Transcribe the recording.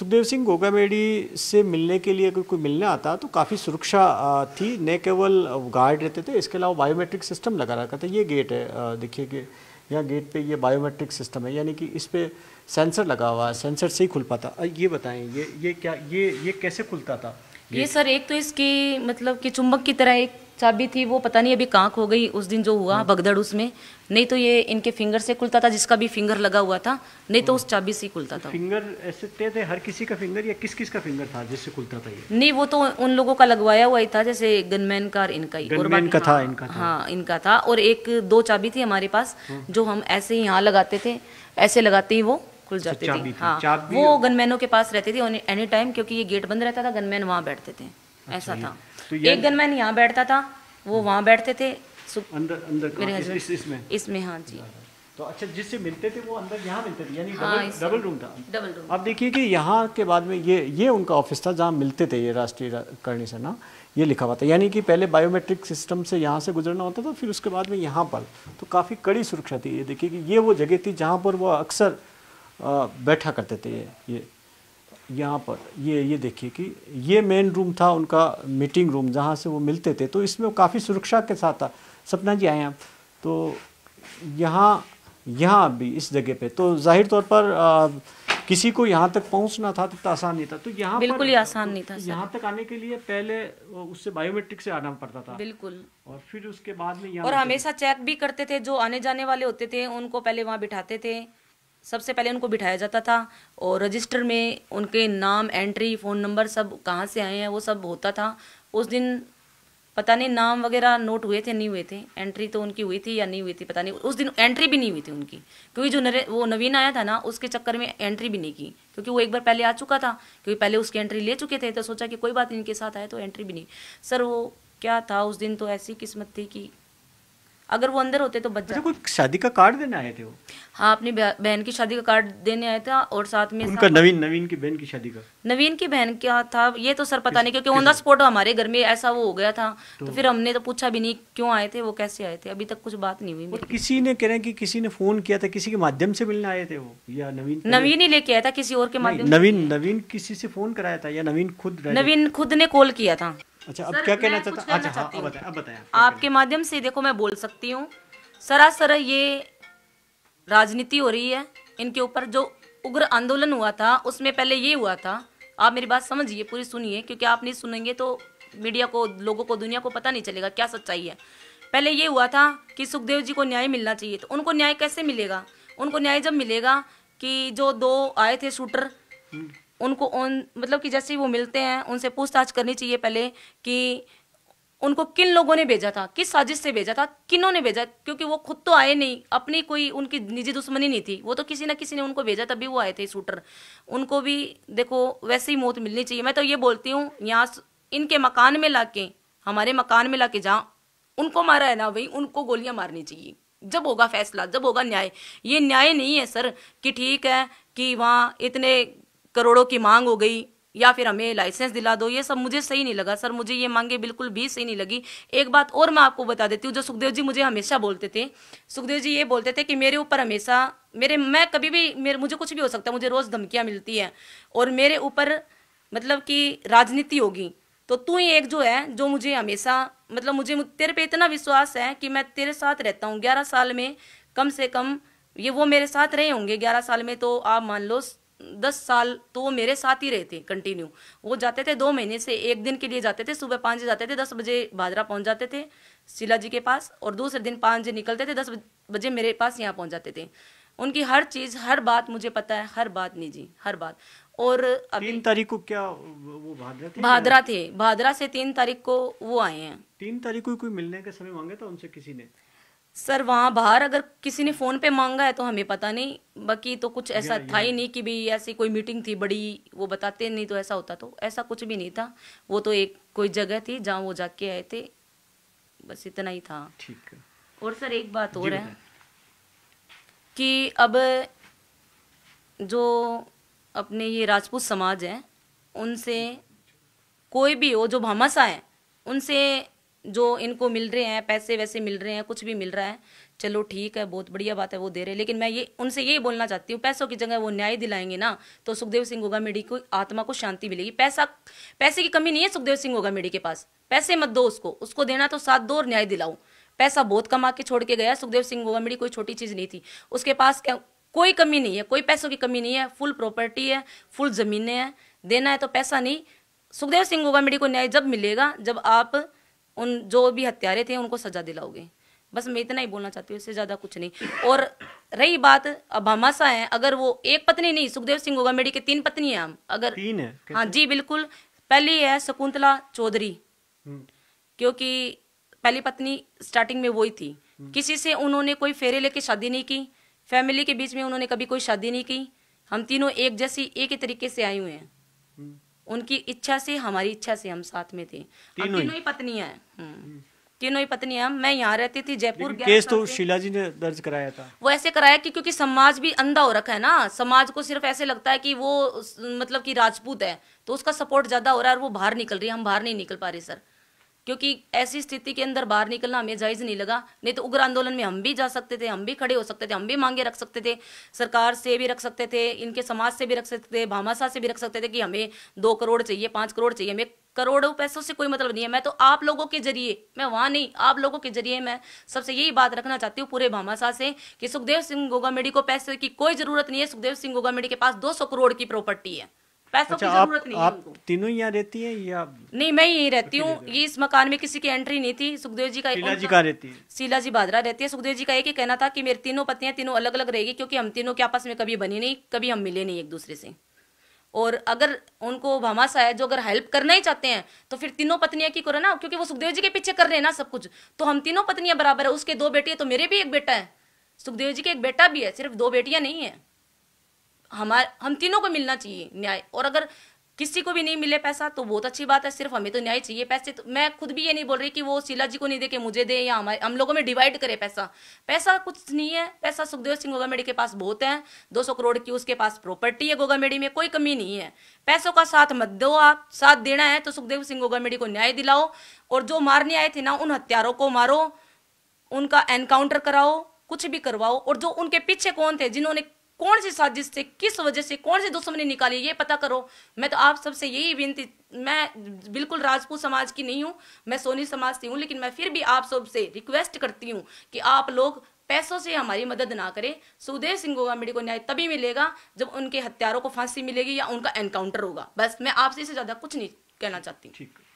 सुखदेव सिंह गोगामेडी से मिलने के लिए अगर कोई मिलने आता तो काफ़ी सुरक्षा थी न केवल गार्ड रहते थे इसके अलावा बायोमेट्रिक सिस्टम लगा रखा था ये गेट है देखिए कि यहाँ गेट पे ये बायोमेट्रिक सिस्टम है यानी कि इस पर सेंसर लगा हुआ है सेंसर से ही खुल पाता ये बताएं ये ये क्या ये ये कैसे खुलता था ये सर एक तो इसकी मतलब कि चुंबक की तरह एक चाबी थी वो पता नहीं अभी कांक हो गई उस दिन जो हुआ भगदड़ हाँ। उसमें नहीं तो ये इनके फिंगर से खुलता था जिसका भी फिंगर लगा हुआ था नहीं तो हाँ। उस चाबी से खुलता था फिंगर ऐसे थे, थे हर किसी का फिंगर या किस किस का फिंगर था जिससे खुलता था ये नहीं वो तो उन लोगों का लगवाया हुआ ही था जैसे गनमैन का इनका ही और का हाँ, था इनका था। हाँ इनका था और एक दो चाबी थी हमारे पास हाँ। जो हम ऐसे ही यहाँ लगाते थे ऐसे लगाते ही वो खुल अच्छा, जाते थे वो गनमैनों के पास रहते थे एनी टाइम क्योंकि ये गेट बंद रहता था गनमैन वहाँ बैठते थे अच्छा, ऐसा था तो एक गनमैन यहाँ बैठता था वो वहाँ बैठते थे अंदर अंदर हाँ, मेरे इस, इसमें इसमें हाँ जी तो अच्छा जिससे मिलते थे वो अंदर यहाँ मिलते थे यानी हाँ, डबल, डबल रूम था डबल रूम आप देखिए कि यहाँ के बाद में ये ये उनका ऑफिस था जहाँ मिलते थे ये राष्ट्रीय करणी से ना ये लिखा हुआ था यानी कि पहले बायोमेट्रिक सिस्टम से यहाँ से गुजरना होता था फिर उसके बाद में यहाँ पर तो काफ़ी कड़ी सुरक्षा थी ये देखिए कि ये वो जगह थी जहाँ पर वो अक्सर बैठा करते थे ये ये यहाँ पर ये ये देखिए कि ये मेन रूम था उनका मीटिंग रूम जहाँ से वो मिलते थे तो इसमें वो काफ़ी सुरक्षा के साथ था सपना जी आए आप तो यहाँ यहाँ भी इस जगह पे तो जाहिर तौर पर आ, किसी को यहाँ तक पहुँचना था तो इतना आसान नहीं था तो यहाँ बिल्कुल ही आसान तो, नहीं था तो यहाँ तक आने के लिए पहले उससे बायोमेट्रिक से आना पड़ता था बिल्कुल और फिर उसके बाद में यहाँ और हमेशा चेक भी करते थे जो आने जाने वाले होते थे उनको पहले वहाँ बिठाते थे सबसे पहले उनको बिठाया जाता था और रजिस्टर में उनके नाम एंट्री फ़ोन नंबर सब कहाँ से आए हैं वो सब होता था उस दिन पता नहीं नाम वगैरह नोट हुए थे नहीं हुए थे एंट्री तो उनकी हुई थी या नहीं हुई थी पता नहीं उस दिन एंट्री भी नहीं हुई थी उनकी क्योंकि जो नरे वो नवीन आया था ना उसके चक्कर में एंट्री भी नहीं की क्योंकि वो एक बार पहले आ चुका था क्योंकि पहले उसकी एंट्री ले चुके थे तो सोचा कि कोई बात इनके साथ आए तो एंट्री भी नहीं सर वो क्या था उस दिन तो ऐसी किस्मत थी कि अगर वो अंदर होते तो बच अच्छा, जाते कोई शादी का कार्ड देने आए थे वो हाँ अपनी बहन की शादी का कार्ड देने आया था और साथ में उनका नवीन नवीन की बहन की शादी का नवीन की बहन क्या था ये तो सर पता नहीं क्योंकि ऑन द स्पॉट हमारे घर में ऐसा वो हो गया था तो, तो फिर हमने तो पूछा भी नहीं क्यों आए थे वो कैसे आए थे अभी तक कुछ बात नहीं हुई किसी ने कह रहे हैं कि किसी ने फोन किया था किसी के माध्यम से मिलने आए थे वो या नवीन नवीन ही लेके आया था किसी और के माध्यम नवीन नवीन किसी से फोन कराया था या नवीन खुद नवीन खुद ने कॉल किया था अच्छा अब क्या कहना चाहता अच्छा हाँ अब बताएं अब बताएं आपके माध्यम से देखो मैं बोल सकती हूँ सरासर ये राजनीति हो रही है इनके ऊपर जो उग्र आंदोलन हुआ था उसमें पहले ये हुआ था आप मेरी बात समझिए पूरी सुनिए क्योंकि आप नहीं सुनेंगे तो मीडिया को लोगों को दुनिया को पता नहीं चलेगा क्या सच्चाई है पहले ये हुआ था कि सुखदेव जी को न्याय मिलना चाहिए तो उनको न्याय कैसे मिलेगा उनको न्याय जब मिलेगा कि जो दो आए थे शूटर हम्म। उनको उन मतलब कि जैसे ही वो मिलते हैं उनसे पूछताछ करनी चाहिए पहले कि उनको किन लोगों ने भेजा था किस साजिश से भेजा था किनों ने भेजा क्योंकि वो खुद तो आए नहीं अपनी कोई उनकी निजी दुश्मनी नहीं थी वो तो किसी ना किसी ने उनको भेजा तभी वो आए थे शूटर उनको भी देखो वैसे ही मौत मिलनी चाहिए मैं तो ये बोलती हूँ यहाँ इनके मकान में के हमारे मकान में लाके जहाँ उनको मारा है ना भाई उनको गोलियां मारनी चाहिए जब होगा फैसला जब होगा न्याय ये न्याय नहीं है सर कि ठीक है कि वहाँ इतने करोड़ों की मांग हो गई या फिर हमें लाइसेंस दिला दो ये सब मुझे सही नहीं लगा सर मुझे ये मांगे बिल्कुल भी सही नहीं लगी एक बात और मैं आपको बता देती हूँ जो सुखदेव जी मुझे हमेशा बोलते थे सुखदेव जी ये बोलते थे कि मेरे ऊपर हमेशा मेरे मैं कभी भी मेरे मुझे कुछ भी हो सकता है मुझे रोज़ धमकियाँ मिलती हैं और मेरे ऊपर मतलब कि राजनीति होगी तो तू ही एक जो है जो मुझे हमेशा मतलब मुझे तेरे पे इतना विश्वास है कि मैं तेरे साथ रहता हूँ ग्यारह साल में कम से कम ये वो मेरे साथ रहे होंगे ग्यारह साल में तो आप मान लो दस साल तो वो मेरे साथ ही रहते कंटिन्यू वो जाते थे दो महीने से एक दिन के लिए जाते थे सुबह पाँच बजे जाते थे दस बजे बाजरा पहुंच जाते थे शिला जी के पास और दूसरे दिन पाँच बजे निकलते थे दस बजे मेरे पास यहाँ पहुँच जाते थे उनकी हर चीज़ हर बात मुझे पता है हर बात निजी हर बात और अभी तीन तारीख को क्या वो भादरा थे भादरा थे भादरा से तीन तारीख को वो आए हैं तीन तारीख को कोई मिलने के समय मांगे था उनसे किसी ने सर वहाँ बाहर अगर किसी ने फ़ोन पे मांगा है तो हमें पता नहीं बाकी तो कुछ ऐसा या, था या। ही नहीं कि भाई ऐसी कोई मीटिंग थी बड़ी वो बताते नहीं तो ऐसा होता तो ऐसा कुछ भी नहीं था वो तो एक कोई जगह थी जहाँ वो जाके आए थे बस इतना ही था ठीक है और सर एक बात और है कि अब जो अपने ये राजपूत समाज है उनसे कोई भी हो जो भामाशाह है उनसे जो इनको मिल रहे हैं पैसे वैसे मिल रहे हैं कुछ भी मिल रहा है चलो ठीक है बहुत बढ़िया बात है वो दे रहे हैं लेकिन मैं ये उनसे यही बोलना चाहती हूँ पैसों की जगह वो न्याय दिलाएंगे ना तो सुखदेव सिंह गोगा मेडी को आत्मा को शांति मिलेगी पैसा पैसे की कमी नहीं है सुखदेव सिंह गोगा मेडी के पास पैसे मत दो उसको उसको देना तो साथ दो और न्याय दिलाओ पैसा बहुत कमा के छोड़ के गया सुखदेव सिंह गोगा मेडी कोई छोटी चीज़ नहीं थी उसके पास क्या कोई कमी नहीं है कोई पैसों की कमी नहीं है फुल प्रॉपर्टी है फुल जमीने हैं देना है तो पैसा नहीं सुखदेव सिंह गोगा मेडी को न्याय जब मिलेगा जब आप उन जो भी हत्यारे थे उनको सजा दिलाओगे बस मैं इतना ही बोलना चाहती हूँ इससे ज़्यादा कुछ नहीं और रही बात अब हमासा है अगर वो एक पत्नी नहीं सुखदेव सिंह होगा मेडी के तीन पत्नी है हम अगर तीन है हाँ जी बिल्कुल पहली है शकुंतला चौधरी हम्म। क्योंकि पहली पत्नी स्टार्टिंग में वो ही थी हम्म। किसी से उन्होंने कोई फेरे लेके शादी नहीं की फैमिली के बीच में उन्होंने कभी कोई शादी नहीं की हम तीनों एक जैसी एक ही तरीके से आए हुए हैं हम्म। उनकी इच्छा से हमारी इच्छा से हम साथ में थे तीनों ही पत्नी है हम्म। हम्म। तीनों ही पत्नी हम मैं यहाँ रहती थी जयपुर केस तो शीला जी ने दर्ज कराया था वो ऐसे कराया कि क्योंकि समाज भी अंधा हो रखा है ना समाज को सिर्फ ऐसे लगता है कि वो मतलब कि राजपूत है तो उसका सपोर्ट ज्यादा हो रहा है और वो बाहर निकल रही है हम बाहर नहीं निकल पा रहे सर क्योंकि ऐसी स्थिति के अंदर बाहर निकलना हमें जायज़ नहीं लगा नहीं तो उग्र आंदोलन में हम भी जा सकते थे हम भी खड़े हो सकते थे हम भी मांगे रख सकते थे सरकार से भी रख सकते थे इनके समाज से भी रख सकते थे भामाशाह से भी रख सकते थे कि हमें दो करोड़ चाहिए पांच करोड़ चाहिए हमें करोड़ों पैसों से कोई मतलब नहीं है मैं तो आप लोगों के जरिए मैं वहां नहीं आप लोगों के जरिए मैं सबसे यही बात रखना चाहती हूँ पूरे भामाशाह से कि सुखदेव सिंह गोगामेडी को पैसे की कोई ज़रूरत नहीं है सुखदेव सिंह गोगामेडी के पास दो करोड़ की प्रॉपर्टी है पैसों अच्छा, की जरूरत नहीं आप है तीनों यहाँ रहती है या नहीं मैं यही रहती हूँ ये इस मकान में किसी की एंट्री नहीं थी सुखदेव जी का शीला जी का रहती है शीला जी बाजरा रहती है सुखदेव जी का एक ही कहना था कि मेरी तीनों पत्नियां तीनों अलग अलग रहेगी क्योंकि हम तीनों के आपस में कभी बनी नहीं कभी हम मिले नहीं एक दूसरे से और अगर उनको भमासा है जो अगर हेल्प करना ही चाहते हैं तो फिर तीनों पत्नियां की करो ना क्योंकि वो सुखदेव जी के पीछे कर रहे हैं ना सब कुछ तो हम तीनों पत्नियां बराबर है उसके दो बेटी है तो मेरे भी एक बेटा है सुखदेव जी के एक बेटा भी है सिर्फ दो बेटियां नहीं है हमारे हम तीनों को मिलना चाहिए न्याय और अगर किसी को भी नहीं मिले पैसा तो बहुत अच्छी बात है सिर्फ हमें तो न्याय चाहिए पैसे तो मैं खुद भी ये नहीं बोल रही कि वो शीला जी को नहीं दे के मुझे दे या हमारे हम लोगों में डिवाइड करे पैसा पैसा कुछ नहीं है पैसा सुखदेव सिंह गोगामेडी के पास बहुत है 200 करोड़ की उसके पास प्रॉपर्टी है गोगामेडी में कोई कमी नहीं है पैसों का साथ मत दो आप साथ देना है तो सुखदेव सिंह गोगामेडी को न्याय दिलाओ और जो मारने आए थे ना उन हत्यारों को मारो उनका एनकाउंटर कराओ कुछ भी करवाओ और जो उनके पीछे कौन थे जिन्होंने कौन सी साजिश से किस वजह से कौन सी दुश्मनी निकाली ये पता करो मैं तो आप सबसे यही विनती मैं बिल्कुल राजपूत समाज की नहीं हूँ मैं सोनी समाज से हूँ लेकिन मैं फिर भी आप सबसे रिक्वेस्ट करती हूँ कि आप लोग पैसों से हमारी मदद ना करें सुदेव सिंह गोगामेडी को न्याय तभी मिलेगा जब उनके हत्यारों को फांसी मिलेगी या उनका एनकाउंटर होगा बस मैं आपसे इससे ज़्यादा कुछ नहीं कहना चाहती ठीक